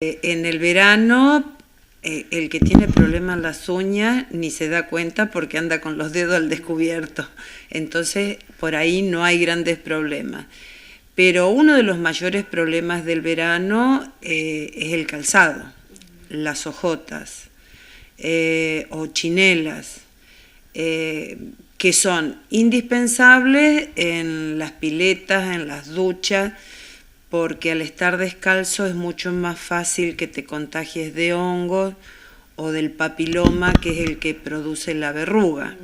Eh, en el verano, eh, el que tiene problemas en las uñas ni se da cuenta porque anda con los dedos al descubierto. Entonces, por ahí no hay grandes problemas. Pero uno de los mayores problemas del verano eh, es el calzado, las ojotas o chinelas, que son indispensables en las piletas, en las duchas porque al estar descalzo es mucho más fácil que te contagies de hongos o del papiloma, que es el que produce la verruga. Mm.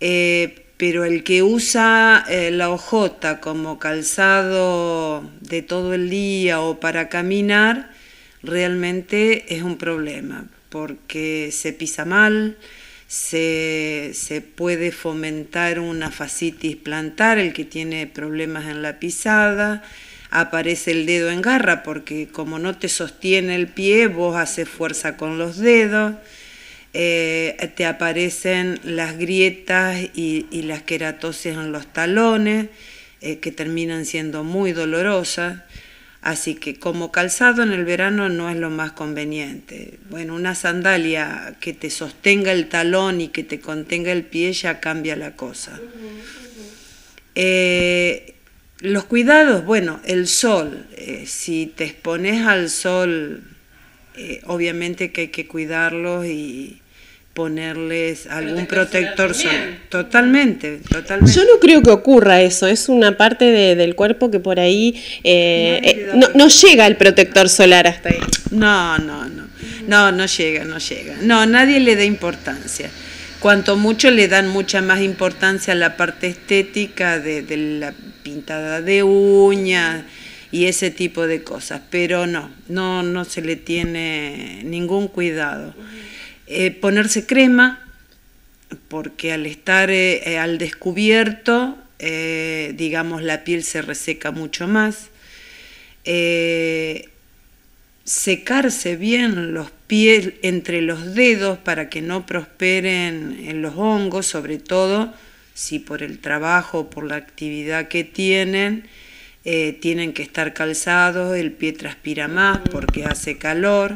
Eh, pero el que usa eh, la hojota como calzado de todo el día o para caminar, realmente es un problema, porque se pisa mal, se, se, puede fomentar una fascitis plantar, el que tiene problemas en la pisada, aparece el dedo en garra, porque como no te sostiene el pie, vos haces fuerza con los dedos, eh, te aparecen las grietas y, las queratosis en los talones, eh, que terminan siendo muy dolorosas. Así que como calzado en el verano no es lo más conveniente. Bueno, una sandalia que te sostenga el talón y que te contenga el pie ya cambia la cosa. Eh, los cuidados, bueno, el sol, eh, si te expones al sol, eh, obviamente que hay que cuidarlos y ponerles algún protector solar. Totalmente, totalmente. Yo no creo que ocurra eso, es una parte del cuerpo que por ahí eh, no, llega el protector solar hasta ahí. No, no, no, no, no llega, no llega. No, nadie le da importancia. Cuanto mucho le dan mucha más importancia a la parte estética de, de la pintada de uñas y ese tipo de cosas, pero no, no, no se le tiene ningún cuidado. Eh, ponerse crema, porque al estar eh, eh, al descubierto, digamos, la piel se reseca mucho más. secarse bien los pies entre los dedos para que no prosperen en los hongos, sobre todo si por el trabajo, o por la actividad que tienen, eh, tienen que estar calzados, el pie transpira más porque hace calor.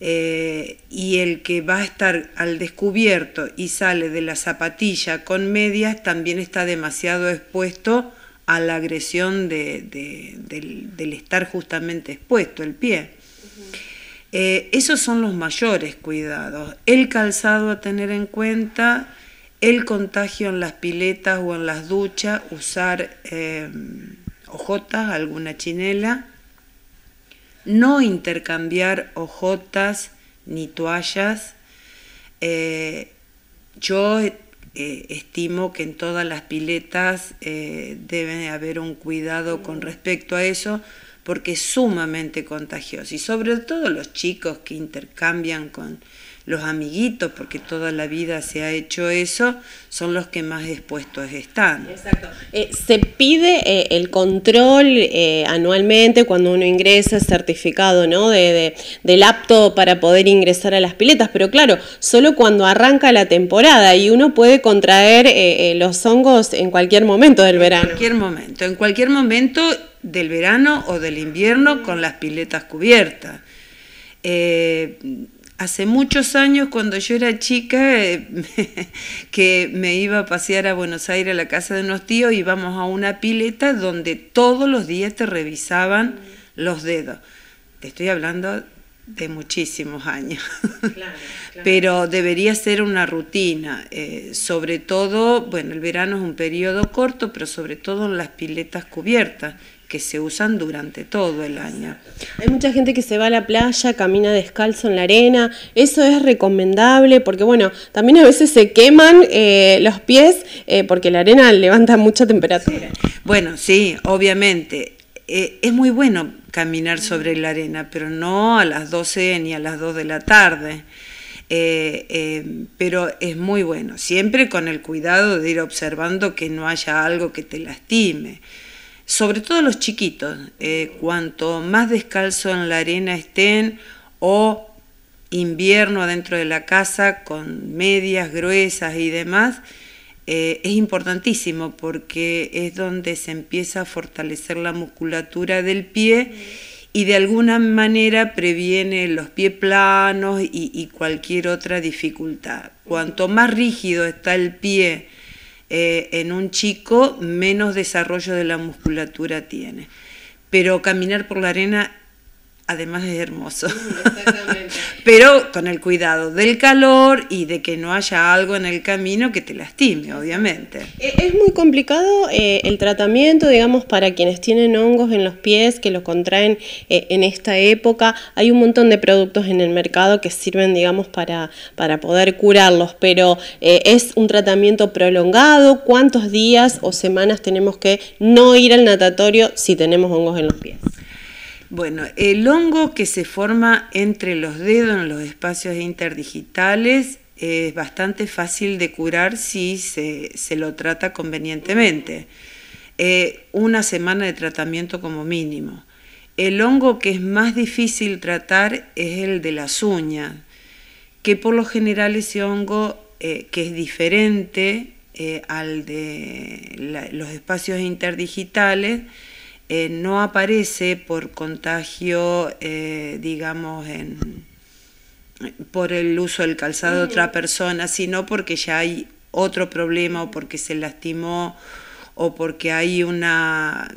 Eh, y el que va a estar al descubierto y sale de la zapatilla con medias también está demasiado expuesto a la agresión del, estar justamente expuesto el pie. Eh, esos son los mayores cuidados. El calzado a tener en cuenta, el contagio en las piletas o en las duchas, usar eh, ojotas, alguna chinela, no intercambiar ojotas ni toallas. Eh, yo eh, estimo que en todas las piletas eh, debe haber un cuidado con respecto a eso porque es sumamente contagioso y sobre todo los chicos que intercambian con, los amiguitos, porque toda la vida se ha hecho eso, son los que más expuestos están. Exacto. Eh, ¿Se pide eh, el control eh, anualmente cuando uno ingresa, certificado ¿no? de, del apto para poder ingresar a las piletas? Pero claro, solo cuando arranca la temporada y uno puede contraer los hongos en cualquier momento del verano. En cualquier momento, en cualquier momento del verano o del invierno con las piletas cubiertas hace muchos años cuando yo era chica eh, que me iba a pasear a Buenos Aires a la casa de unos tíos íbamos a una pileta donde todos los días te revisaban los dedos. Te estoy hablando de muchísimos años, pero debería ser una rutina, eh, sobre todo, bueno, el verano es un periodo corto, pero sobre todo en las piletas cubiertas que se usan durante todo el año. Hay mucha gente que se va a la playa, camina descalzo en la arena, eso es recomendable porque bueno, también a veces se queman eh, los pies eh, porque la arena levanta mucha temperatura. Bueno, sí, obviamente. Eh, es muy bueno caminar sobre la arena, pero no a las 12 ni a las 2 de la tarde. pero es muy bueno, siempre con el cuidado de ir observando que no haya algo que te lastime sobre todo los chiquitos, eh, cuanto más descalzo en la arena estén o invierno adentro de la casa con medias gruesas y demás, eh, es importantísimo porque es donde se empieza a fortalecer la musculatura del pie y de alguna manera previene los pies planos y cualquier otra dificultad. Cuanto más rígido está el pie, eh, en un chico menos desarrollo de la musculatura tiene. Pero caminar por la arena además es hermoso. Pero con el cuidado del calor y de que no haya algo en el camino que te lastime, obviamente. Eh, es muy complicado eh, el tratamiento, digamos, para quienes tienen hongos en los pies, que los contraen eh, en esta época. Hay un montón de productos en el mercado que sirven, digamos, para, para poder curarlos, pero es un tratamiento prolongado. ¿Cuántos días o semanas tenemos que no ir al natatorio si tenemos hongos en los pies? Bueno, el hongo que se forma entre los dedos en los espacios interdigitales es bastante fácil de curar si se, lo trata convenientemente. Eh, una semana de tratamiento como mínimo. El hongo que es más difícil tratar es el de las uñas, que por lo general ese hongo eh, que es diferente eh, al de los espacios interdigitales, eh, no aparece por contagio, eh, digamos, en, por el uso del calzado de otra persona, sino porque ya hay otro problema o porque se lastimó o porque hay una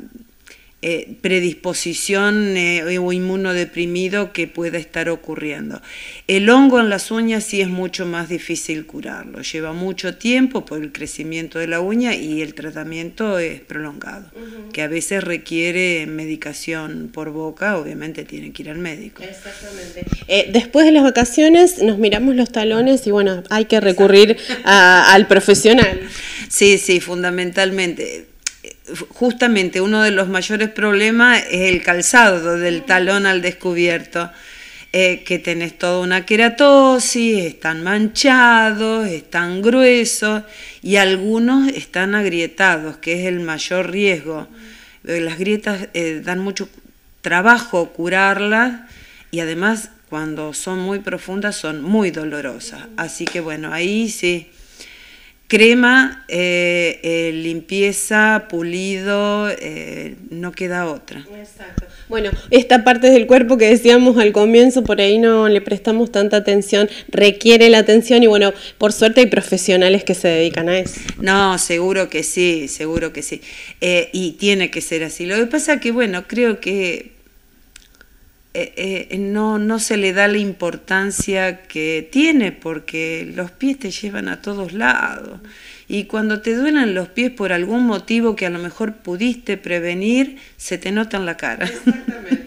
eh, predisposición eh, o inmunodeprimido que pueda estar ocurriendo. El hongo en las uñas sí es mucho más difícil curarlo, lleva mucho tiempo por el crecimiento de la uña y el tratamiento es prolongado, que a veces requiere medicación por boca, obviamente tiene que ir al médico. Exactamente. Eh, después de las vacaciones nos miramos los talones y bueno, hay que recurrir al profesional. Sí, sí, fundamentalmente justamente uno de los mayores problemas es el calzado del talón al descubierto. Eh, que tenés toda una queratosis, están manchados, están gruesos y algunos están agrietados, que es el mayor riesgo. Eh, las grietas eh, dan mucho trabajo curarlas y además cuando son muy profundas son muy dolorosas. Así que bueno, ahí sí. Crema, eh, eh, limpieza, pulido, eh, no queda otra. Exacto. Bueno, esta parte del cuerpo que decíamos al comienzo, por ahí no le prestamos tanta atención, requiere la atención y bueno, por suerte hay profesionales que se dedican a eso. No, seguro que sí, seguro que sí. y tiene que ser así. Lo que pasa que, bueno, creo que eh, eh, no, no se le da la importancia que tiene porque los pies te llevan a todos lados. Y cuando te duelen los pies por algún motivo que a lo mejor pudiste prevenir, se te nota en la cara. Exactamente.